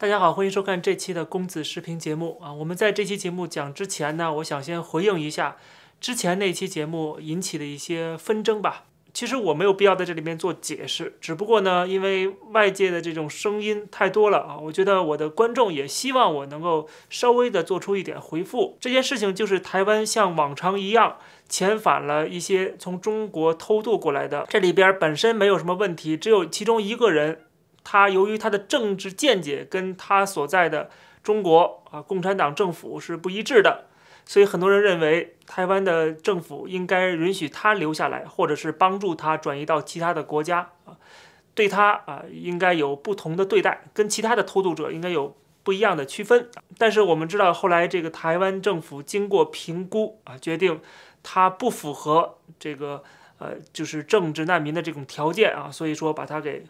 大家好，欢迎收看这期的公子视频节目啊。我们在这期节目讲之前呢，我想先回应一下之前那期节目引起的一些纷争吧。其实我没有必要在这里面做解释，只不过呢，因为外界的这种声音太多了啊，我觉得我的观众也希望我能够稍微的做出一点回复。这件事情就是台湾像往常一样遣返了一些从中国偷渡过来的，这里边本身没有什么问题，只有其中一个人。他由于他的政治见解跟他所在的中国啊共产党政府是不一致的，所以很多人认为台湾的政府应该允许他留下来，或者是帮助他转移到其他的国家啊，对他啊应该有不同的对待，跟其他的偷渡者应该有不一样的区分。但是我们知道，后来这个台湾政府经过评估啊，决定他不符合这个呃就是政治难民的这种条件啊，所以说把他给。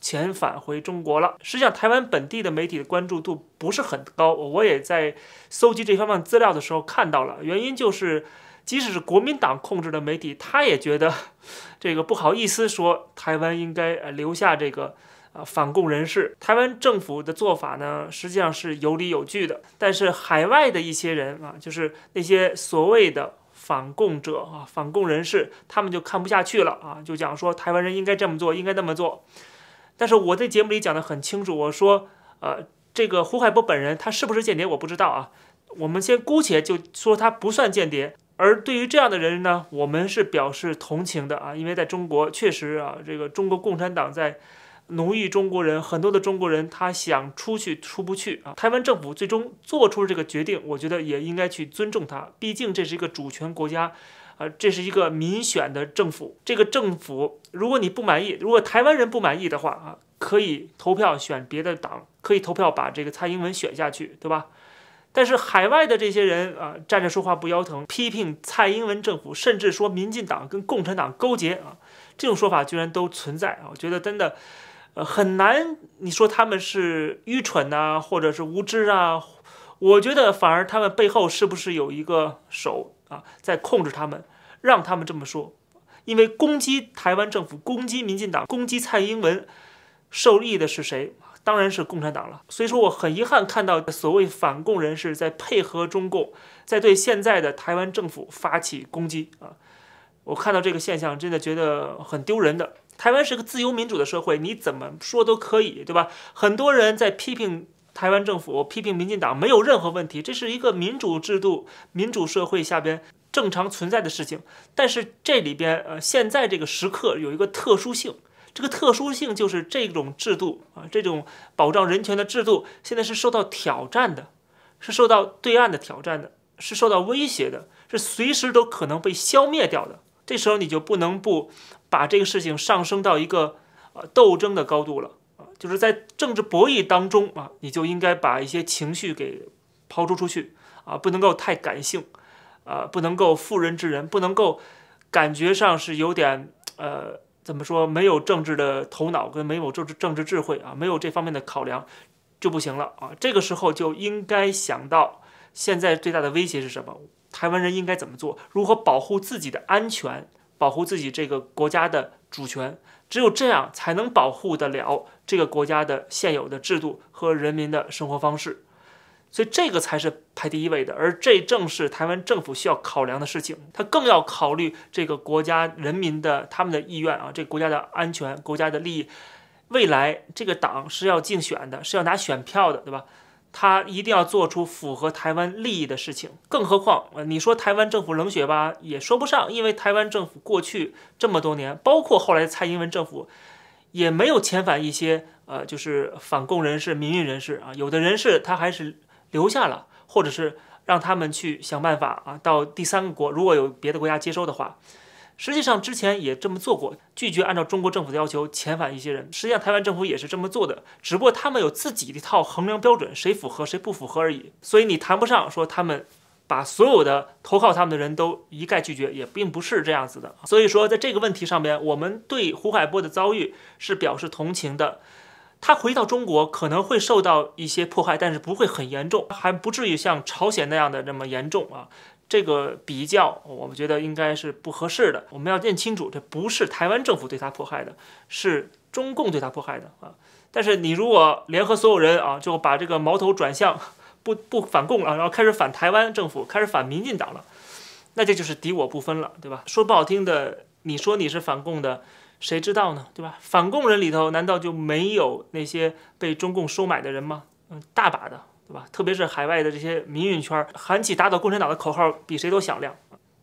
遣返回中国了。实际上，台湾本地的媒体的关注度不是很高。我也在搜集这方面资料的时候看到了，原因就是，即使是国民党控制的媒体，他也觉得 这个不好意思说台湾应该留下这个啊反共人士。台湾政府的做法呢，实际上是有理有据的。但是海外的一些人啊，就是那些所谓的反共者啊反共人士，他们就看不下去了啊，就讲说台湾人应该这么做，应该那么做。但是我在节目里讲得很清楚，我说，呃，这个胡海波本人他是不是间谍，我不知道啊。我们先姑且就说他不算间谍。而对于这样的人呢，我们是表示同情的啊，因为在中国确实啊，这个中国共产党在奴役中国人，很多的中国人他想出去出不去啊。台湾政府最终做出这个决定，我觉得也应该去尊重他，毕竟这是一个主权国家。啊，这是一个民选的政府。这个政府，如果你不满意，如果台湾人不满意的话啊，可以投票选别的党，可以投票把这个蔡英文选下去，对吧？但是海外的这些人啊，站着说话不腰疼，批评蔡英文政府，甚至说民进党跟共产党勾结啊，这种说法居然都存在啊！我觉得真的，呃，很难。你说他们是愚蠢呐，或者是无知啊？我觉得反而他们背后是不是有一个手啊，在控制他们？让他们这么说，因为攻击台湾政府、攻击民进党、攻击蔡英文，受益的是谁？当然是共产党了。所以说我很遗憾看到所谓反共人士在配合中共，在对现在的台湾政府发起攻击啊！我看到这个现象真的觉得很丢人的。台湾是个自由民主的社会，你怎么说都可以，对吧？很多人在批评台湾政府、批评民进党，没有任何问题。这是一个民主制度、民主社会下边。正常存在的事情，但是这里边呃，现在这个时刻有一个特殊性，这个特殊性就是这种制度啊，这种保障人权的制度，现在是受到挑战的，是受到对岸的挑战的，是受到威胁的，是随时都可能被消灭掉的。这时候你就不能不把这个事情上升到一个呃斗争的高度了啊，就是在政治博弈当中啊，你就应该把一些情绪给抛出出去啊，不能够太感性。啊，不能够妇人之仁，不能够感觉上是有点呃，怎么说，没有政治的头脑跟没有政治政治智慧啊，没有这方面的考量就不行了啊。这个时候就应该想到，现在最大的威胁是什么？台湾人应该怎么做？如何保护自己的安全，保护自己这个国家的主权？只有这样才能保护得了这个国家的现有的制度和人民的生活方式。所以这个才是排第一位的，而这正是台湾政府需要考量的事情。他更要考虑这个国家人民的他们的意愿啊，这个国家的安全、国家的利益。未来这个党是要竞选的，是要拿选票的，对吧？他一定要做出符合台湾利益的事情。更何况，你说台湾政府冷血吧，也说不上，因为台湾政府过去这么多年，包括后来蔡英文政府，也没有遣返一些呃，就是反共人士、民运人士啊。有的人士他还是。留下了，或者是让他们去想办法啊，到第三个国如果有别的国家接收的话，实际上之前也这么做过，拒绝按照中国政府的要求遣返一些人。实际上台湾政府也是这么做的，只不过他们有自己的一套衡量标准，谁符合谁不符合而已。所以你谈不上说他们把所有的投靠他们的人都一概拒绝，也并不是这样子的。所以说，在这个问题上面，我们对胡海波的遭遇是表示同情的。他回到中国可能会受到一些迫害，但是不会很严重，还不至于像朝鲜那样的那么严重啊。这个比较，我们觉得应该是不合适的。我们要认清楚，这不是台湾政府对他迫害的，是中共对他迫害的啊。但是你如果联合所有人啊，就把这个矛头转向不不反共了，然后开始反台湾政府，开始反民进党了，那这就是敌我不分了，对吧？说不好听的，你说你是反共的。谁知道呢，对吧？反共人里头难道就没有那些被中共收买的人吗？嗯，大把的，对吧？特别是海外的这些民运圈，喊起打倒共产党的口号比谁都响亮。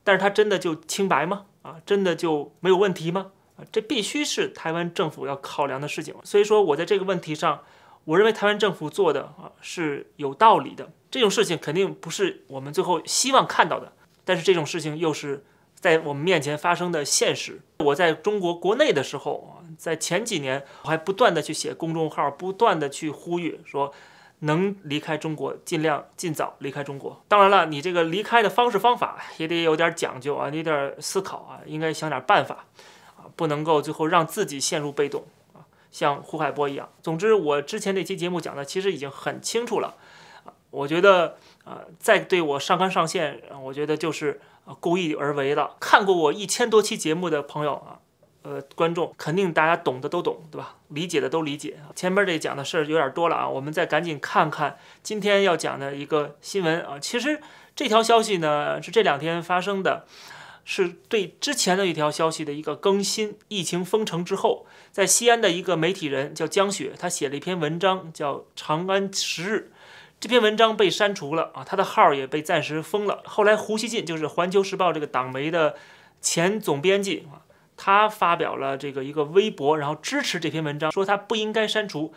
但是他真的就清白吗？啊，真的就没有问题吗？啊，这必须是台湾政府要考量的事情。所以说我在这个问题上，我认为台湾政府做的啊是有道理的。这种事情肯定不是我们最后希望看到的，但是这种事情又是。在我们面前发生的现实，我在中国国内的时候啊，在前几年我还不断的去写公众号，不断的去呼吁说，能离开中国尽量尽早离开中国。当然了，你这个离开的方式方法也得有点讲究啊，你得思考啊，应该想点办法啊，不能够最后让自己陷入被动啊，像胡海波一样。总之，我之前那期节目讲的其实已经很清楚了啊，我觉得啊，再对我上纲上线，我觉得就是。故意而为的，看过我一千多期节目的朋友啊，呃，观众肯定大家懂的都懂，对吧？理解的都理解前面这讲的事儿有点多了啊，我们再赶紧看看今天要讲的一个新闻啊。其实这条消息呢是这两天发生的，是对之前的一条消息的一个更新。疫情封城之后，在西安的一个媒体人叫江雪，他写了一篇文章，叫《长安十日》。这篇文章被删除了啊，他的号也被暂时封了。后来胡锡进，就是《环球时报》这个党媒的前总编辑啊，他发表了这个一个微博，然后支持这篇文章，说他不应该删除。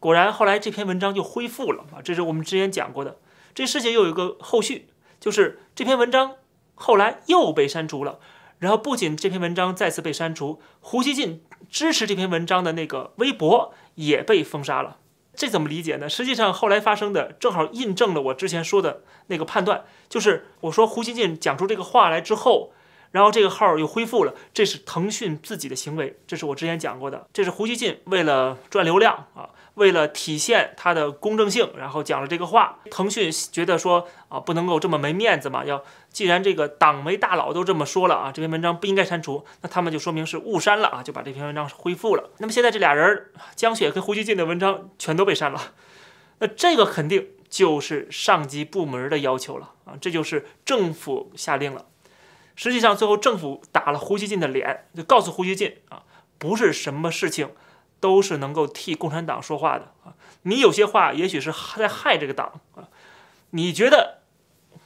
果然后来这篇文章就恢复了啊，这是我们之前讲过的。这事情又有一个后续，就是这篇文章后来又被删除了。然后不仅这篇文章再次被删除，胡锡进支持这篇文章的那个微博也被封杀了。这怎么理解呢？实际上，后来发生的正好印证了我之前说的那个判断，就是我说胡锡进讲出这个话来之后。然后这个号又恢复了，这是腾讯自己的行为，这是我之前讲过的。这是胡锡进为了赚流量啊，为了体现他的公正性，然后讲了这个话。腾讯觉得说啊，不能够这么没面子嘛，要既然这个党媒大佬都这么说了啊，这篇文章不应该删除，那他们就说明是误删了啊，就把这篇文章恢复了。那么现在这俩人江雪跟胡锡进的文章全都被删了，那这个肯定就是上级部门的要求了啊，这就是政府下令了。实际上，最后政府打了胡锡进的脸，就告诉胡锡进啊，不是什么事情都是能够替共产党说话的啊。你有些话也许是在害这个党啊。你觉得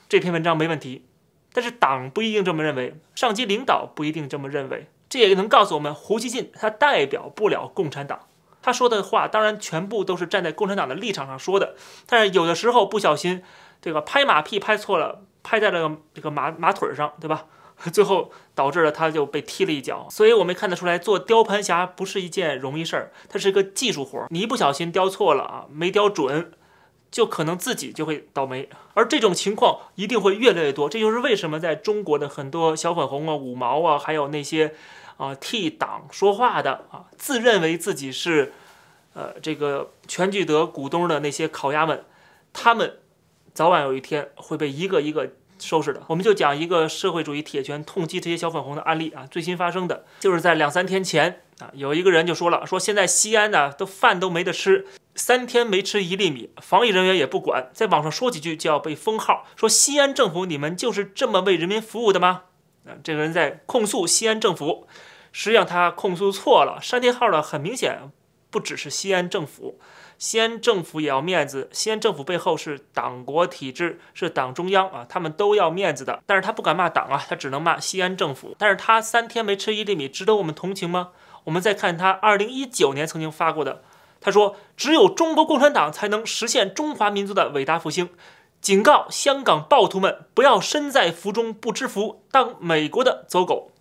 这篇文章没问题，但是党不一定这么认为，上级领导不一定这么认为。这也能告诉我们，胡锡进他代表不了共产党，他说的话当然全部都是站在共产党的立场上说的，但是有的时候不小心，这个拍马屁拍错了，拍在了这个马马腿上，对吧？最后导致了他就被踢了一脚，所以我们看得出来，做雕盘侠不是一件容易事儿，它是个技术活儿。你一不小心雕错了啊，没雕准，就可能自己就会倒霉。而这种情况一定会越来越多，这就是为什么在中国的很多小粉红啊、五毛啊，还有那些啊替党说话的啊，自认为自己是呃这个全聚德股东的那些烤鸭们，他们早晚有一天会被一个一个。收拾的，我们就讲一个社会主义铁拳痛击这些小粉红的案例啊。最新发生的，就是在两三天前啊，有一个人就说了，说现在西安呢都饭都没得吃，三天没吃一粒米，防疫人员也不管，在网上说几句就要被封号，说西安政府你们就是这么为人民服务的吗？啊，这个人在控诉西安政府，实际上他控诉错了，删贴号呢，很明显不只是西安政府。西安政府也要面子，西安政府背后是党国体制，是党中央啊，他们都要面子的。但是他不敢骂党啊，他只能骂西安政府。但是他三天没吃一粒米，值得我们同情吗？我们再看他二零一九年曾经发过的，他说：“只有中国共产党才能实现中华民族的伟大复兴。”警告香港暴徒们不要身在福中不知福，当美国的走狗。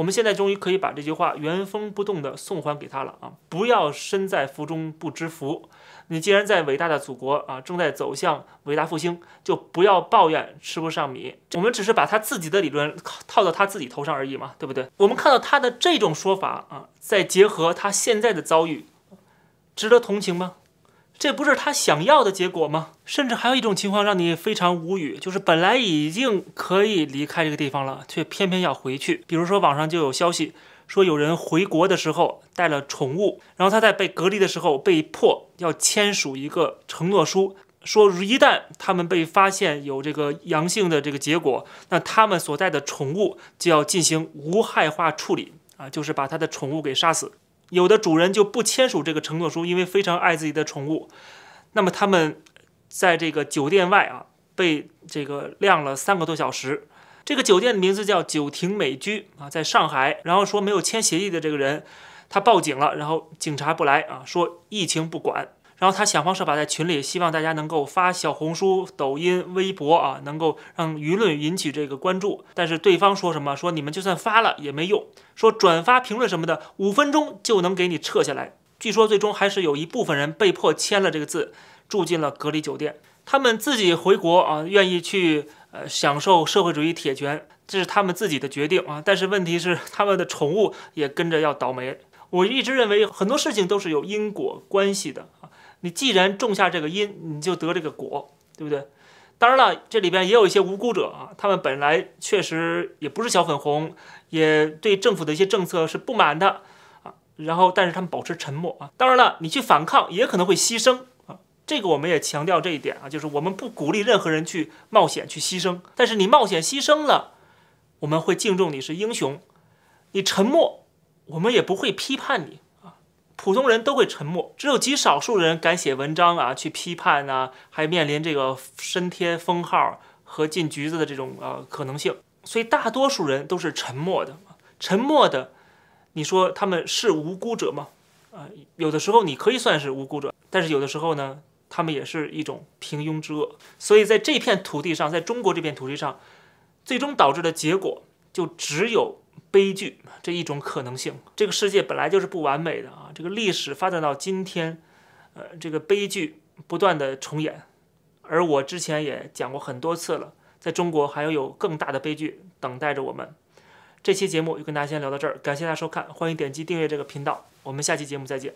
我们现在终于可以把这句话原封不动的送还给他了啊！不要身在福中不知福。你既然在伟大的祖国啊，正在走向伟大复兴，就不要抱怨吃不上米。我们只是把他自己的理论套到他自己头上而已嘛，对不对？我们看到他的这种说法啊，再结合他现在的遭遇，值得同情吗？这不是他想要的结果吗？甚至还有一种情况让你非常无语，就是本来已经可以离开这个地方了，却偏偏要回去。比如说，网上就有消息说，有人回国的时候带了宠物，然后他在被隔离的时候被迫要签署一个承诺书，说一旦他们被发现有这个阳性的这个结果，那他们所带的宠物就要进行无害化处理啊，就是把他的宠物给杀死。有的主人就不签署这个承诺书，因为非常爱自己的宠物。那么他们在这个酒店外啊，被这个晾了三个多小时。这个酒店的名字叫九亭美居啊，在上海。然后说没有签协议的这个人，他报警了，然后警察不来啊，说疫情不管。然后他想方设法在群里，希望大家能够发小红书、抖音、微博啊，能够让舆论引起这个关注。但是对方说什么？说你们就算发了也没用，说转发、评论什么的，五分钟就能给你撤下来。据说最终还是有一部分人被迫签了这个字，住进了隔离酒店。他们自己回国啊，愿意去呃享受社会主义铁拳，这是他们自己的决定啊。但是问题是，他们的宠物也跟着要倒霉。我一直认为很多事情都是有因果关系的啊。你既然种下这个因，你就得这个果，对不对？当然了，这里边也有一些无辜者啊，他们本来确实也不是小粉红，也对政府的一些政策是不满的啊。然后，但是他们保持沉默啊。当然了，你去反抗也可能会牺牲啊。这个我们也强调这一点啊，就是我们不鼓励任何人去冒险去牺牲。但是你冒险牺牲了，我们会敬重你是英雄。你沉默，我们也不会批判你。普通人都会沉默，只有极少数人敢写文章啊，去批判啊，还面临这个升天封号和进局子的这种呃可能性。所以，大多数人都是沉默的，沉默的。你说他们是无辜者吗？啊，有的时候你可以算是无辜者，但是有的时候呢，他们也是一种平庸之恶。所以，在这片土地上，在中国这片土地上，最终导致的结果就只有。悲剧这一种可能性，这个世界本来就是不完美的啊！这个历史发展到今天，呃，这个悲剧不断的重演，而我之前也讲过很多次了，在中国还要有更大的悲剧等待着我们。这期节目就跟大家先聊到这儿，感谢大家收看，欢迎点击订阅这个频道，我们下期节目再见。